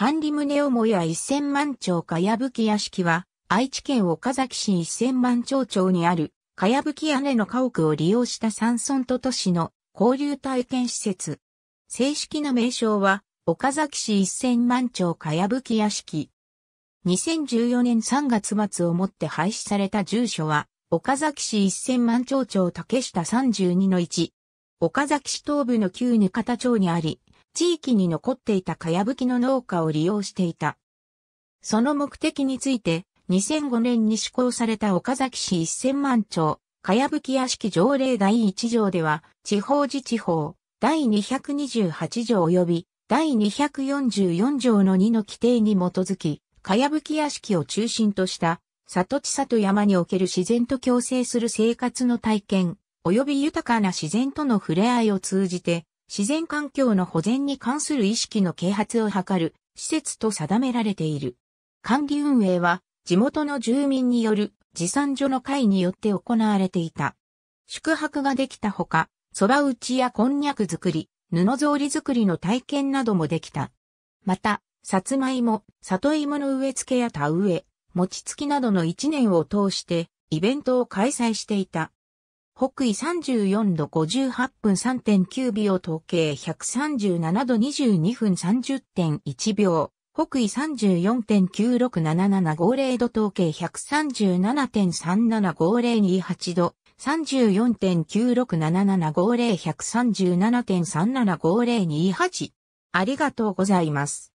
管理宗をもや一千万町かやぶき屋敷は、愛知県岡崎市一千万町町にある、かやぶき屋根の家屋を利用した山村と都市の交流体験施設。正式な名称は、岡崎市一千万町かやぶき屋敷。2014年3月末をもって廃止された住所は、岡崎市一千万町町竹下32の1。岡崎市東部の旧ぬ方町にあり、地域に残っていたかやぶきの農家を利用していた。その目的について、2005年に施行された岡崎市1000万町、かやぶき屋敷条例第1条では、地方自治法、第228条及び、第244条の2の規定に基づき、かやぶき屋敷を中心とした、里地里山における自然と共生する生活の体験、及び豊かな自然との触れ合いを通じて、自然環境の保全に関する意識の啓発を図る施設と定められている。管理運営は地元の住民による持参所の会によって行われていた。宿泊ができたほか、蕎麦打ちやこんにゃく作り、布草履作りの体験などもできた。また、さつまいも、里芋の植え付けや田植え、餅つきなどの一年を通してイベントを開催していた。北緯34度58分3.9秒統計137度22分30.1秒。北緯3 4 9 6 7 7 5 0度統計1 3 7 3 7 5 0 2 8度、3 4 9 6 7 7 5 0 137.3750228。ありがとうございます。